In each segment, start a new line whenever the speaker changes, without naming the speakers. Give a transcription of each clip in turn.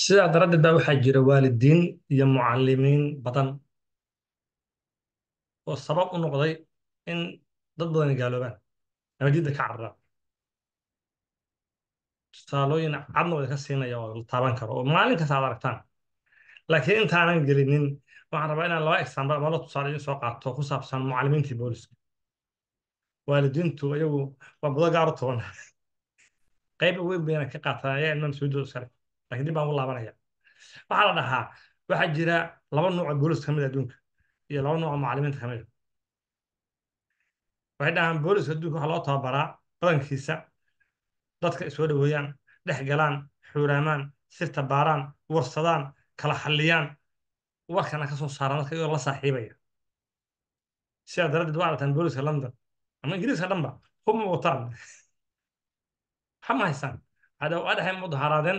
sidaa daraaddeed baa waxaa jira waalidiin iyo mucalimiin badan oo sabab u noqday in dad badan gaaloobaan ama nabadiyadda ka cararaan tusaalooyin cadna waa ka siinaya oo la taaban karo oo maalin kasta aad aragtaan laakiin intaanan gelinin waxaan rabaa inaan laba example ama laba tusaale idin soo qaato ku saabsan mucalimiintii booliska waalidiintu iyagu waa budo gaar u toban qayb weyn bayna ka qaataan ayaa ilmaha masuuliyadda iskale lakin dib baan ugu laabanaya waxaa la dhahaa waxaa jira laba nuucoo booliska ka ah adduunka iyo laba nuucoo macalimiinta ka mida ah. waxay dhahaan booliska adduunka waxaa loo tababaraa badankiisa dadka isoo dhoweeyaan dhex galaan xuuraamaan sirta baaraan warsadaan kala xalliyaan warkana ka soo saaraan dadka iyadoo la saaxiibaya sidaa daraaddeed waa aragtaan booliska london ama ingiriiska dhanba kuma wataan waxba ma haysaan waxaa dhexe mudaharaadeen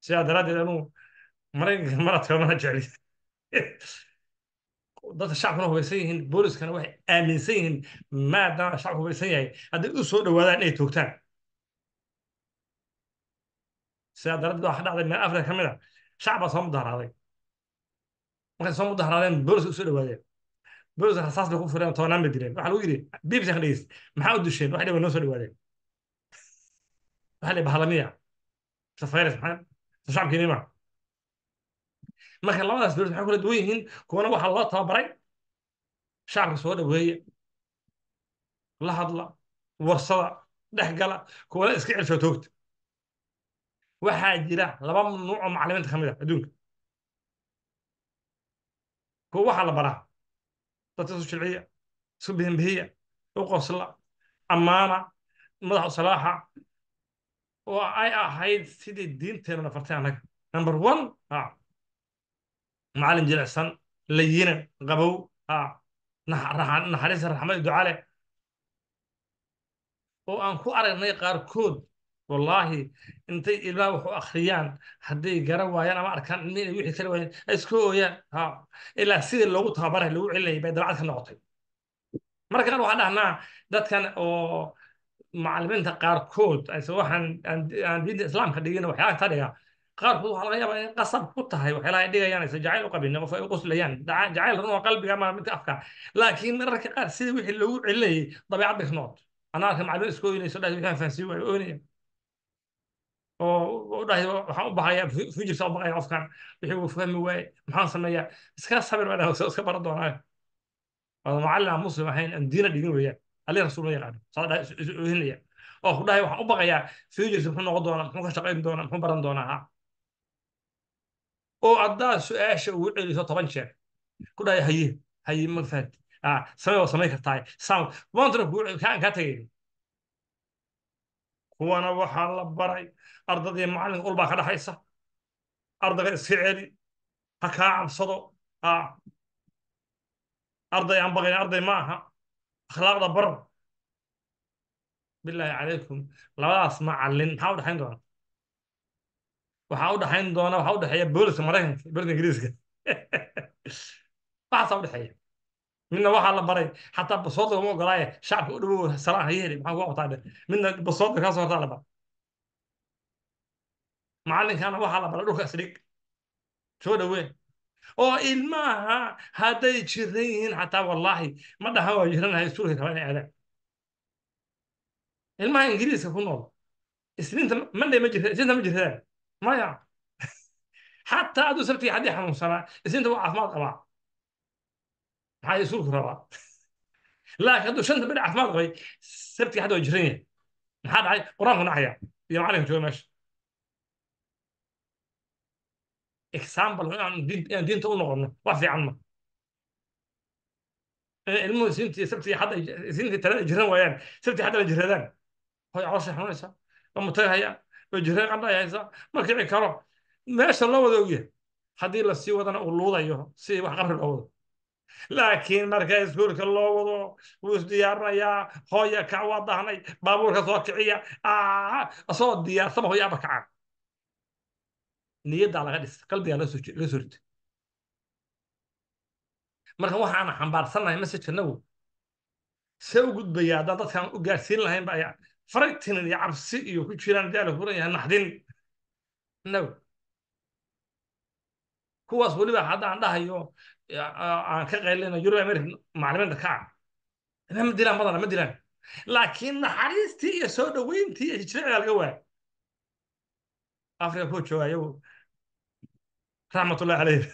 sidaa daraaddeed anuu maraykanka maradka mana jecli dadka shacabkuna hubaysan yihiin booliskana waxay aaminsan yihiin maadaama shacbku hubaysan yahay hadday u soo dhawaadaan inay toogtaan sidaa daraadeed waxa dhacday meel afrika ka mid a shacbaa soo mudaharaaday markay soo mudaharaadeen booliska u soo dhawaadeen booliska rasaas bay ku fureen tobanaan bay direen waxaa lagu yidhi bbc ka dhegeyst maxaa u dusheen waxay dhibay noo soo dhawaadeen waxaa la bahalamiya safayrus maxaa shacabka inay marka labadaas dowlad waxay kala duwan yihiin kuwana waxaa loo tababaray shacabka soo dhaweeya la hadla warsada dhexgala kuwana iska celsho toogta waxaa jira laba nuuc oo macallimiinta ka mid a ah adduunka kuwa waxaa la baraa dadka isu shilciya isku bihinbihiya u qosla ammaana madax u salaaxa oo ay ahayd sidii diinteenuna nafartay annaga number one ah, macalin jilicsan layina qabow ah, naxariis raxmad duca ducale oo aan ku aragnay qaarkood wallaahi intay ilmaha waxu akriyaan hadday gara waayaan ama arkaan ilmi wixii kala waayeen ay iska ooyaan ah, ilaa sidii loogu tababaray lagu celinayay bay dabacad ka noqotay markaan waxaa dhahnaa dadkan oo macalimiinta qaarkood waxaan diinta islaamka dhigina waxyaalaha ka dhiga qaarkood waxaa laga yaabaa inay qasab ku tahay waxyaalaha dhigayaan aysan jacayl u qabin qof ay u jacayl run oo qalbiga ama midka afka laakiin mararka qaar sida wixii loogu celinayay dabeecad bay snood anaa arka macalimiin iska oynayso dhahay waxaan fahansiin waayo oynayaan oo dhahay waxaan u baxaya fujirsa u baqaya qofkan wixii uu fahmi waaye maxaan sameeyaa iska sabir baa dhahay iska baran doonaa waa aan muslim ahayn aan diina dhigin weeyaan ali rasuul yaqaano hinaya oo oh, ku dhahay waxaan u baqayaa futuresi muxuu noqon doonaa muxuu ka shaqayn doonaa muxuu baran doonaa oo haddaad su-aasha ugu celiso toban jeer ku dhahay haye haye ma fahanti samay waa samay kartaa sound montra kaa tagayn kuwana waxaa la baray ardadii macalinka ulbaa ka dhaxaysa ardaga iska celi ha kaa cabsado arday aan baqayn arday ma aha akhlaaqda bar bilaahi calaykum labadaas ma callin maxaa u dhexayn doona waxaa u dhexayn doona waxaa u dhexeeya booliska maraykanka iyo booliska ingiriiska waxaasaa u dhexeeya midna waxaa la baray xataa basoodda uma ogolaaye shacabka u dhowow salaan ha yeeli maxaa kuga qabtaa midna basoodda kaasoo hortaa la baray macalinkaana waxaa la baray dhulka isdhig soo dhaweyn oo ilmaha hadday jiran yihiin xataa wallaahi ma dhaha waa jiranaya iskuulka rabaan aadaan ilmaha ingiriiska ku nool isniinta monday ma jirta isniinta ma jirtaan maya xataa aduu sabtiga haddii xanuunsanaa isniinta waa caafimaad qabaa maxaa iskuulku rabaa laakiin hadduu shanta beri caafimaad qabay sabtiga xadda waa jiran yahay maxaa dhacay qur-aanku nacaya iyo macalinka jooga meesha example inaan diinta u noqono wax fiican ma ilmuhu sintii sabti hadda sintii talada jiran waayaan sabti hadda la jiradaan hoy calooshay xanuunaysaa waa mutag hayaa waa jireen qandhay haysaa ma kici karo meesha loo wada ogyahay haddii lasii wadana uu luudayo si wax qarri loo wado laakiin marka iskuulka loo wado wuu isdiyaarinayaa hooya kac waa dahnay baabuurka soo kiciya asagoo diyaarsaba hooya aba kacaan niyadaa laga dhis qalbiga la soo rita marka waxaana xambaarsannahay messajkanagu see u gudbaya haddaan dadkaan u gaarsiin lahaynba ayaa faragtinin iyo cabsi iyo ku jiraan daala furan yahay naxdin naw kuwaas weliba haddaan dhahayo aan ka qaylino yurub america macalimiinta kaca ma dilaan badana ma dilaan laakiin naxariistii iyo soo dhoweyntii iyo jijirica laga waaya africa kuu jooga iyagu raxmatullahi caleyh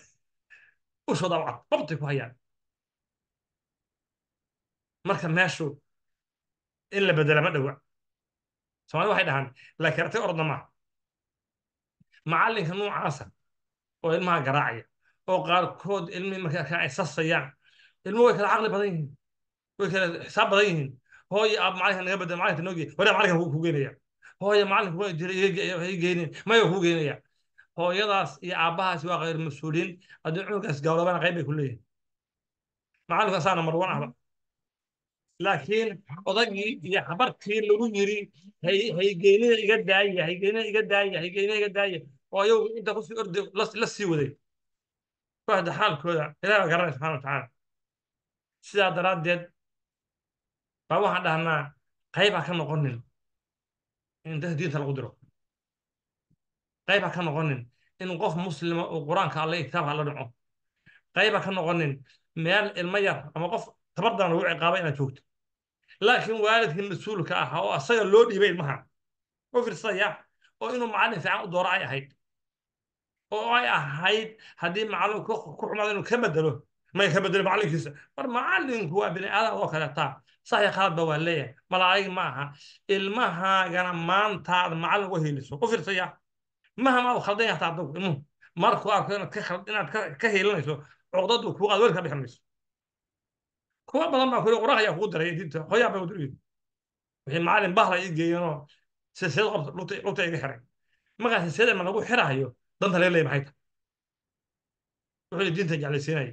ushooda wacad babtay ku hayaan marka meeshu in la bedela ma dhowa somalida waxay dhahaan laakiin artay orda maaha macallinka nuucaasa ah oo ilmaha garaacaya oo qaarkood ilmihii markaa ay sasayaan ilmuhu way kala caqli badan yihiin way kala xisaab badan yihiin hooyo aab macalinka naga bedel macalinka noogiye waraa macalinka hooya macalinka waa jiray maya kuu geynaya hooyadaas iyo aabbahaas waa khayr mas-uuliin haddii cunugaas gaaloobaana qayb bay ku leeyihin macallinku asaana marwan ahba laakiin odagii iyo habartii lagu yiri haygeynida iga daaya haygeynida iga daaya haygeynida iga daaya oo ayagu inta kusii orday la sii waday kooxda xaalkooda ilaah baa garanaya subxana watacaala sidaa daraaddeed baa waxaan dhahnaa qayb ha ka noqonin in dadka diinta lagu diro qayba ka noqonin in qof muslima uu qur-aanka alle kitaabka la dhaco qayba ka noqonin meel ilmo yar ama qof tabardan lagu ciqaabay inaad joogto laakiin waalidkii mas-uulka ah oo asaga loo dhiibay ilmaha u firsaya oo inuu macallin fiican u dooro ay ahayd oo ay ahayd haddii macallin ku xumaado inuu ka bedelo may ka bedelo macallinkiisa mar macallinku waa bini aadam oo kaleetaa saaya khaladba waa leeyahay malaa'ig ma aha ilmahaagana maantaad macallin uga heeliso firsaya fiirsaya u khaldan yahay taadugu imuhu markuu arko inaad ka heelinayso cuqdadu kuuqaad weli ka bixin kuwa badan baa kuli qoraha ayaa kugu daray diinta hoyaa baa udur wixii macallin bahla ii geeyeenoo silsilad qobta lugta iga xiray markaa silsilada ma lagu xirahayo danta laga leeya maxay tahay wuxuu diinta jeclaysiinaya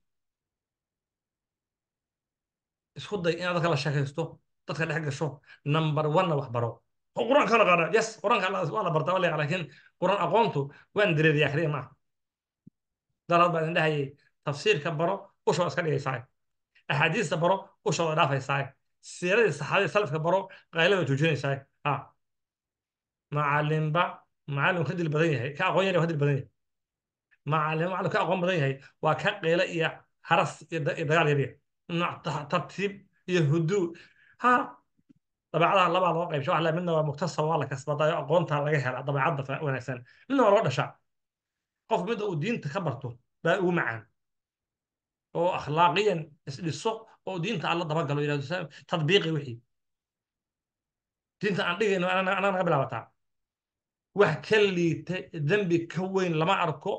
isku day inaad dadka la sheekaysto dadka dhex gasho number onna wax baro oo qur-aanka la qaada yes qur-aanka waa la bartaa walaya laakiin qur-aan aqoontu waan dareeriya kaliya maaha daraad baa idin dhahayay tafsiirka baro ushoo iska dhigaysaa axaadiista baro ushooda dhaafaysaa siiradii saxaabadii salafka baro qaylada joojinaysaa ha macalinba macallin ka dil badan yahay ka aqoon yar ka dil badan yahay macallin macallin ka aqoon badan yahay waa ka qeylo iyo haras iyo dagaal yariya tartiib iyo hudu ha dabeecadaha labaa loo qaybsha wa midna waa muktasab waa la kasbadayo aqoontaa laga hela dabeecadda wanaagsan midna waa loo dhashaa qof mida uu diinta ka barto baa ugu macaan oo akhlaaqiyan isdhiso oo diinta alla dabagalo yirahdo tadbiiqi wixii diinta aan dhigayno anaa naga bilaabataa wax ka liita dembi ka weyn lama arko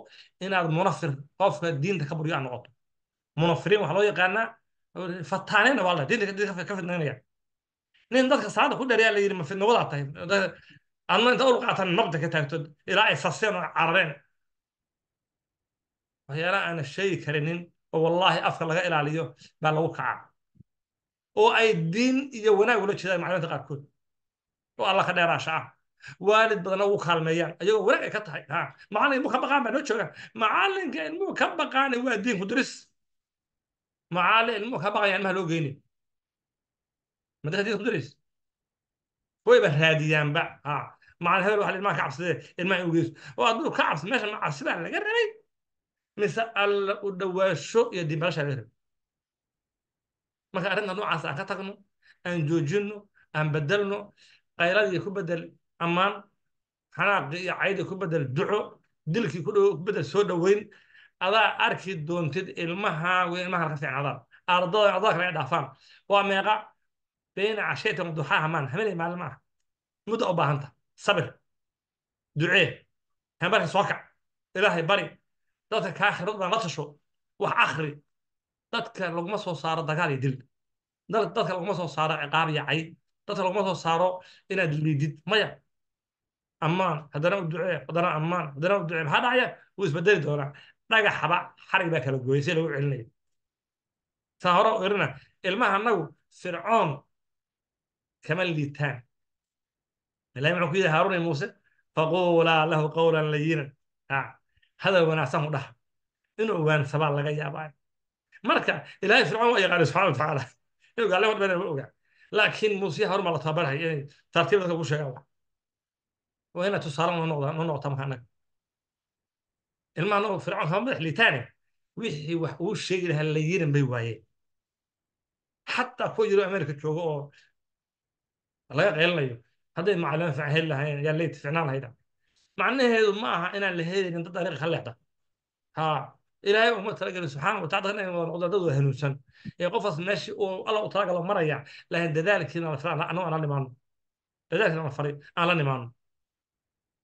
inaad munafir qofka diinta ka buryo aad noqoto munafiriin waxaa loo yaqaanaa fataaneena waa la ka fidnaynaya nin dadka saada ku dheer yaa la yidhi ma fidnawadaad tahay adna inta ur qaatan nabda ka taagto ilaa ay saseen oo carareen waxyaalaha aana sheegi karinin oo wallaahi afka laga ilaaliyo baa lagu kacaa oo ay diin iyo wanaag ula jeedaan macliminta qaarkood oo alla ka dheeraasha ah waalid badanna ugu kaalmeeyaan ayagoo wanaag ay ka tahay ha macallin ilmuhu ka baqaan baa noo joogaan macallinka ilmuhu ka baqaana waa diin ku diris maa baqaya ilmaha loo geynin madarsadis ku dareys wayba raadiyaanba macalin hebel waxa ilmaha ka cabsadee ilmaha inuu geyso oo hadduu ka cabsa meesha ma cabsidaa laga rabay mise alla u dhawaasho iyo dimbalasha laga rabay marka arrinta noocaas aan ka tagno aan joojinno aan bedelno qayladii ku bedel ammaan xanaaqii iyo caydii ku bedel duco dilkii ku bedel soo dhoweyn adaa arki doontid ilmahaagu ilmaha rafiicnadaan ardada ardada kale dhaafaan waa meeqa bayna cashaytan duxaaha maan habeenay maalin maaha muddo u baahanta sabir ducee hambarka soo kac ilaahay bari dadka kaa khibrad badan la tasho wax akhri dadka laguma soo saaro dagaal iyo dil dadka laguma soo saaro ciqaab iyo cay dadka laguma soo saaro inaad liidid maya ammaan haddana u ducee haddana ammaan haddana u ducee maxaa dhacaya wuu isbedeli doonaa dhagaxaba xarig baa kala gooyay si lagu celinaya taa hore irina ilmaha anagu fircoon kama liitaan ilahi muxuu ku yidhi haaruuni muuse faquulaa lahu qawlan layinan hadal wanaagsan u dhaha inuu ogaansamaa laga yaabaayo marka ilahay fircoon waa yaqaanay subxana wa tacaala inuu gaale war beenay ma ogaa laakiin muusiya horuma la tababarhay inay tartiib dadka ku sheegaan waa inay tusaale noo noqota marka annaga ilmahan oo fircoon kama madax liitaane wixii wax uu sheegi lahaa la yeelan bay waayeen xataa kuwa yaro ameerika jooga oo laga qeylanayo hadday macalimo fiican heli lahayn yaa leyti ficnaan lahayda macnaheedu ma aha inaan la helaynin dad dariiqa ka leexda ha ilaahay uma talagelin subxaana wa tacala inay wada dad wada hanuunsan ee qofkaas meeshii uu alla u talagalo maraya laakiin dadaalkiina la faray annagu aan la nimaano dadaalkiina la faray aan la nimaano